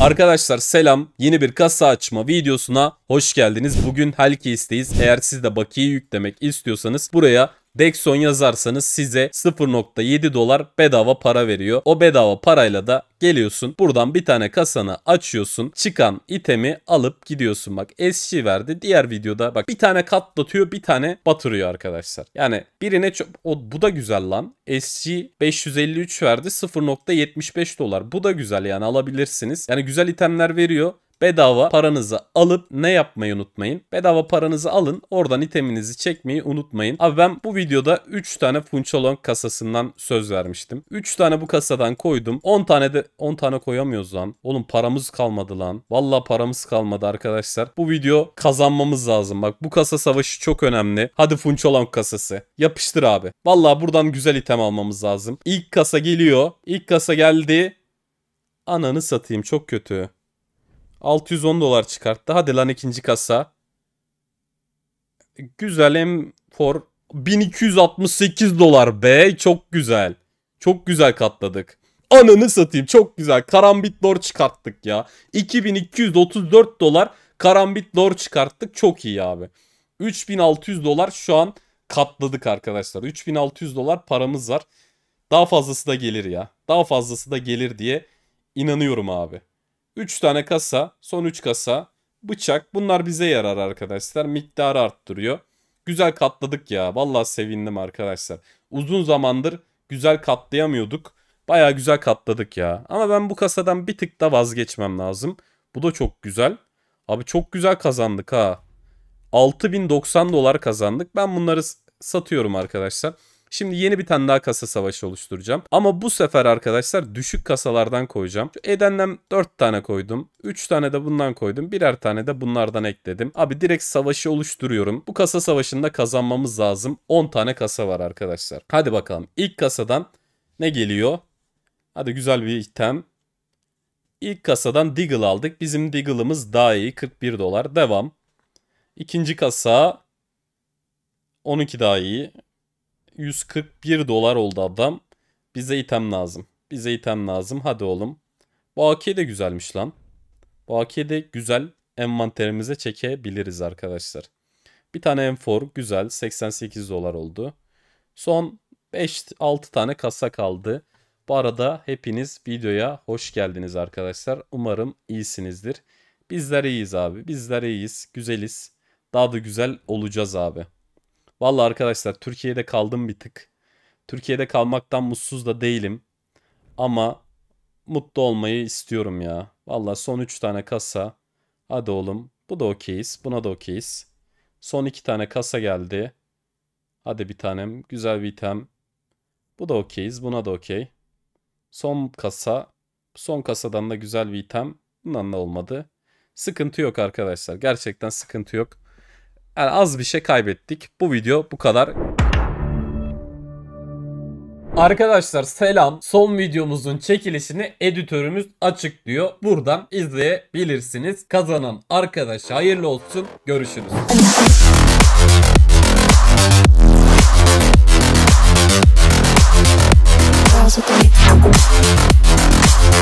Arkadaşlar selam. Yeni bir kasa açma videosuna hoş geldiniz. Bugün Helki isteyiz. Eğer siz de bakiye yüklemek istiyorsanız buraya Dexon yazarsanız size 0.7 dolar bedava para veriyor. O bedava parayla da geliyorsun buradan bir tane kasanı açıyorsun çıkan itemi alıp gidiyorsun bak SC verdi diğer videoda bak bir tane katlatıyor bir tane batırıyor arkadaşlar yani birine çok o, bu da güzel lan SC 553 verdi 0.75 dolar bu da güzel yani alabilirsiniz yani güzel itemler veriyor bedava paranızı alıp ne yapmayı unutmayın. Bedava paranızı alın oradan iteminizi çekmeyi unutmayın. Abi ben bu videoda 3 tane Funchalong kasasından söz vermiştim. 3 tane bu kasadan koydum. 10 tane de 10 tane koyamıyoruz lan. Oğlum paramız kalmadı lan. Valla paramız kalmadı arkadaşlar. Bu video kazanmamız lazım. Bak bu kasa savaşı çok önemli. Hadi Funchalong kasası. Yapıştır abi. Valla buradan güzel item almamız lazım. İlk kasa geliyor. İlk kasa geldi. Ananı satayım çok kötü. 610 dolar çıkarttı. Hadi lan ikinci kasa. Güzel M4 1268 dolar be. Çok güzel. Çok güzel katladık. Ananı satayım çok güzel. Karambit lore çıkarttık ya. 2234 dolar karambit lore çıkarttık. Çok iyi abi. 3600 dolar şu an katladık arkadaşlar. 3600 dolar paramız var. Daha fazlası da gelir ya. Daha fazlası da gelir diye inanıyorum abi. 3 tane kasa, son 3 kasa, bıçak bunlar bize yarar arkadaşlar. Miktarı arttırıyor. Güzel katladık ya. vallahi sevindim arkadaşlar. Uzun zamandır güzel katlayamıyorduk. Baya güzel katladık ya. Ama ben bu kasadan bir tık da vazgeçmem lazım. Bu da çok güzel. Abi çok güzel kazandık ha. 6090 dolar kazandık. Ben bunları satıyorum arkadaşlar. Şimdi yeni bir tane daha kasa savaşı oluşturacağım. Ama bu sefer arkadaşlar düşük kasalardan koyacağım. Şu Eden'den 4 tane koydum. 3 tane de bundan koydum. Birer tane de bunlardan ekledim. Abi direkt savaşı oluşturuyorum. Bu kasa savaşında kazanmamız lazım. 10 tane kasa var arkadaşlar. Hadi bakalım. İlk kasadan ne geliyor? Hadi güzel bir item. İlk kasadan Deagle aldık. Bizim Deagle'ımız daha iyi. 41 dolar. Devam. İkinci kasa 12 daha iyi. 141 dolar oldu adam. Bize item lazım. Bize item lazım. Hadi oğlum. Bu AK de güzelmiş lan. Bu AK de güzel envanterimize çekebiliriz arkadaşlar. Bir tane M4 güzel 88 dolar oldu. Son 5-6 tane kasa kaldı. Bu arada hepiniz videoya hoş geldiniz arkadaşlar. Umarım iyisinizdir. Bizler iyiyiz abi. Bizler iyiyiz. Güzeliz. Daha da güzel olacağız abi. Valla arkadaşlar Türkiye'de kaldım bir tık. Türkiye'de kalmaktan mutsuz da değilim. Ama mutlu olmayı istiyorum ya. Valla son 3 tane kasa. Hadi oğlum. Bu da okeyiz. Buna da okeyiz. Son 2 tane kasa geldi. Hadi bir tanem. Güzel bir item. Bu da okeyiz. Buna da okey. Son kasa. Son kasadan da güzel bir item. Bundan da olmadı. Sıkıntı yok arkadaşlar. Gerçekten sıkıntı yok. Yani az bir şey kaybettik. Bu video bu kadar. Arkadaşlar selam. Son videomuzun çekilişini editörümüz açıklıyor. Buradan izleyebilirsiniz. Kazanan arkadaş hayırlı olsun. Görüşürüz.